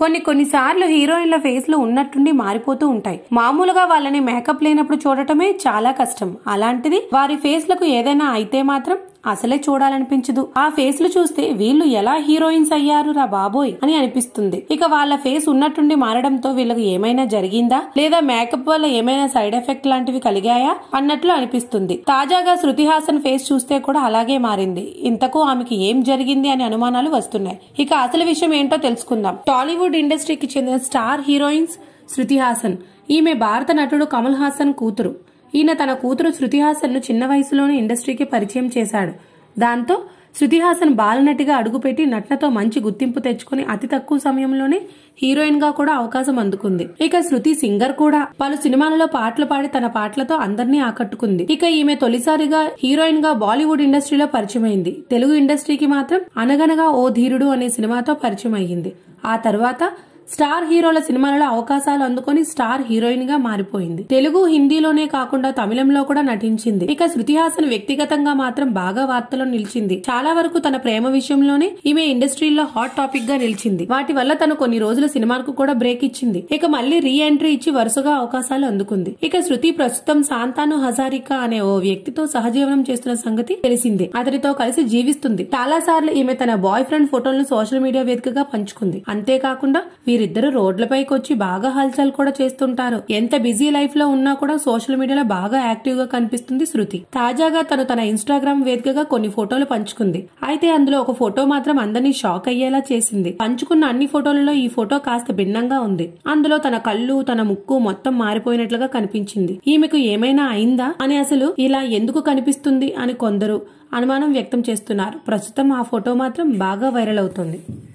కొన్ని కొన్నిసార్లు హీరోయిన్ల ఫేస్లు ఉన్నట్టుండి మారిపోతూ ఉంటాయి మామూలుగా వాళ్ళని మేకప్ లేనప్పుడు చూడటమే చాలా కష్టం అలాంటిది వారి ఫేస్లకు ఏదైనా అయితే మాత్రం అసలే చూడాలనిపించదు ఆ ఫేస్లు చూస్తే వీళ్ళు ఎలా హీరోయిన్స్ అయ్యారు రా బాబోయ్ అని అనిపిస్తుంది ఇక వాళ్ళ ఫేస్ ఉన్నట్టుండి మారడంతో వీళ్ళకి ఏమైనా జరిగిందా లేదా మేకప్ వల్ల ఏమైనా సైడ్ ఎఫెక్ట్ లాంటివి కలిగాయా అన్నట్లు అనిపిస్తుంది తాజాగా శృతి హాసన్ ఫేస్ చూస్తే కూడా అలాగే మారింది ఇంతకు ఆమెకి ఏం జరిగింది అనే అనుమానాలు వస్తున్నాయి ఇక అసలు విషయం ఏంటో తెలుసుకుందాం టాలీవుడ్ ఇండస్ట్రీకి చెందిన స్టార్ హీరోయిన్స్ శృతి హాసన్ ఈమె భారత నటుడు కమల్ హాసన్ కూతురు ఈయన తన కూతురు శృతిహాసన్ను చిన్న వయసులోనే ఇండస్ట్రీకి పరిచయం చేశాడు దాంతో శృతిహాసన్ బాలనటిగా అడుగుపెట్టి నటనతో మంచి గుర్తింపు తెచ్చుకుని అతి తక్కువ సమయంలోనే హీరోయిన్ గా కూడా అవకాశం అందుకుంది ఇక శృతి సింగర్ కూడా పలు సినిమాలలో పాటలు పాడి తన పాటలతో అందరినీ ఆకట్టుకుంది ఇక ఈమె తొలిసారిగా హీరోయిన్ గా బాలీవుడ్ ఇండస్ట్రీలో పరిచయమైంది తెలుగు ఇండస్ట్రీకి మాత్రం అనగనగా ఓ ధీరుడు అనే సినిమాతో పరిచయం అయ్యింది ఆ తర్వాత స్టార్ హీరోల సినిమాలలో అవకాశాలు అందుకొని స్టార్ హీరోయిన్ గా మారిపోయింది తెలుగు హిందీలోనే కాకుండా తమిళంలో కూడా నటించింది ఇక శృతి హాసన్ వ్యక్తిగతంగా మాత్రం బాగా వార్తలో నిలిచింది చాలా వరకు తన ప్రేమ విషయంలోనే ఈమె ఇండస్ట్రీలో హాట్ టాపిక్ గా నిలిచింది వాటి వల్ల తను కొన్ని రోజుల సినిమాకు కూడా బ్రేక్ ఇచ్చింది ఇక మళ్ళీ రీ ఎంట్రీ ఇచ్చి వరుసగా అవకాశాలు అందుకుంది ఇక శృతి ప్రస్తుతం శాంతాను హజారికా అనే ఓ వ్యక్తితో సహజీవనం చేస్తున్న సంగతి తెలిసింది అతడితో కలిసి జీవిస్తుంది చాలా సార్లు ఈమె తన బాయ్ ఫ్రెండ్ ఫోటోలను సోషల్ మీడియా వేదికగా పంచుకుంది అంతేకాకుండా వీరి వీరిద్దరు రోడ్లపైకి వచ్చి బాగా హల్చల్ కూడా చేస్తుంటారు ఎంత బిజీ లైఫ్ లో ఉన్నా కూడా సోషల్ మీడియాలో బాగా యాక్టివ్ గా కనిపిస్తుంది శృతి తాజాగా తను తన ఇన్స్టాగ్రామ్ వేదికగా కొన్ని ఫోటోలు పంచుకుంది అయితే అందులో ఒక ఫోటో మాత్రం అందరినీ షాక్ అయ్యేలా చేసింది పంచుకున్న అన్ని ఫోటోలలో ఈ ఫోటో కాస్త భిన్నంగా ఉంది అందులో తన కళ్ళు తన ముక్కు మొత్తం మారిపోయినట్లుగా కనిపించింది ఈమెకు ఏమైనా అయిందా అని అసలు ఇలా ఎందుకు కనిపిస్తుంది అని కొందరు అనుమానం వ్యక్తం చేస్తున్నారు ప్రస్తుతం ఆ ఫోటో మాత్రం బాగా వైరల్ అవుతుంది